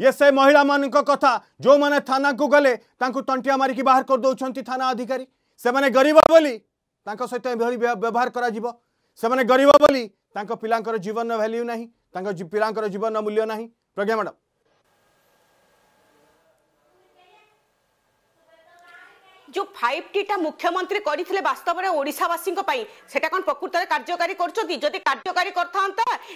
ये से महिला मान कथा जो मैंने थाना को गले तंटिया मारिकी बाहर कर करदे थाना अधिकारी से मैंने गरीब बोली सहित व्यवहार कर गरीब बोली पिला जीवन भैल्यू ना पिला जीवन मूल्य ना प्रज्ञा मैडम যে ফাইভ টিটা মুখ্যমন্ত্রী করে বাস্তবরে পাই সেটা কোণ প্রকৃতরে কার্যকারী করছেন যদি কার্যকারী করতা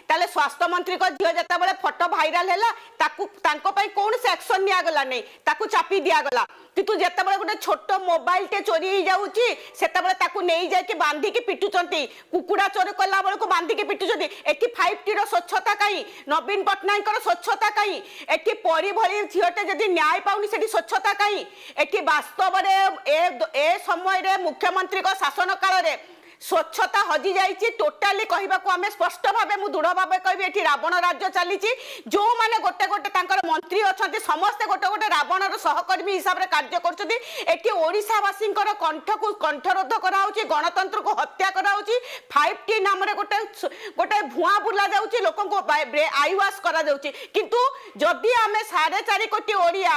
তাহলে স্বাস্থ্যমন্ত্রী ঝিও যেতবে ফটো ভাইরাল হল তাঁপাই কৌশি আকশন নিগলা নেই তাকে চাপি দিগলা কিন্তু যেতবে গোটে ছোট মোবাইলটে চোরি হয়ে যাচ্ছি সেতবে তাকে যাই বাঁধিকি পিটুচার কুকুড়া চোর কলা বেড়ে বাঁধিকি পিটুচার এটি ফাইভ টি স্বচ্ছতা কাই নবীন পট্টনাকর স্বচ্ছতা কাই এটি পরিভরি ভরি ঝিওটে যদি ন্যায় পাওনি সেটি স্বচ্ছতা কাই এটি বাস্তবরে ଏ ସମୟରେ ମୁଖ୍ୟମନ୍ତ୍ରୀଙ୍କ ଶାସନ କାଳରେ স্বচ্ছতা হজি যাইছি টোটালি কহিবাকু আমি স্পষ্ট ভাবে মু দৃঢ় ভাবে কইবি এটি রাবণ রাজ্য চালিছি যো মানে গোটে গোটে তাঙ্কর মন্ত্রী অছন্তি সমস্তে গোটে গোটে রাবণর সহকর্মী হিসাবরে কার্য করছন্তি এটি ওড়িশাবাসীঙ্কর কণ্ঠকু কণ্ঠরোধ করা হচ্ছে গণতন্ত্রকু হত্যা করা হচ্ছে ফাইভ টি নামরে গোটে গোটে ভুয়া বুলা যাচ্ছে লোকঙ্কু আইওয়াস করা যাচ্ছে কিন্তু যদি আমি সাড়ে চারি কোটি ওড়িয়া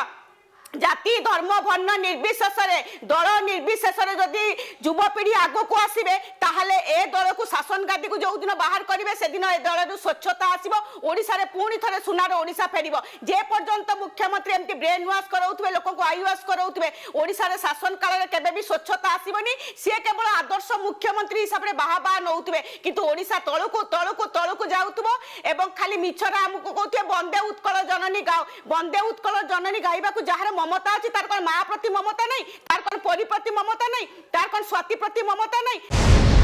জাতি ধর্ম বর্ণ নির্বিশেষে দল নির্বিশেষে যদি যুবপিঢ়ি আগুক আসবে তাহলে এ দলক শাসন গাদি যেদিন বাহার করবে সেদিন এ দলর স্বচ্ছতা আসব ওড়শার পুঁ থে সুনার ওড়শা ফেরব যে পর্যন্ত মুখ্যমন্ত্রী এমনি ব্রেন ওয়াশ করাউবে লোক আই ওয়াশ করাউবে ওড়শার শাসন কালে কেবি স্বচ্ছতা আসবনি সি কেবল আদর্শ মুখ্যমন্ত্রী হিসাবে বাহা বাহা নৌবে কিন্তু ওড়শা তলকু তলকু তল গাউব এবং খালি মিছরা আমি কৌথে বন্দে উৎকল জননী গাও বন্দে উৎকল জননী গাইবা যার মমতা আছে তার কোন মা প্রতি মমতা নাই তার কোন পরি প্রতি মমতা নাই তার কোন স্বাতি প্রতি মমতা নাই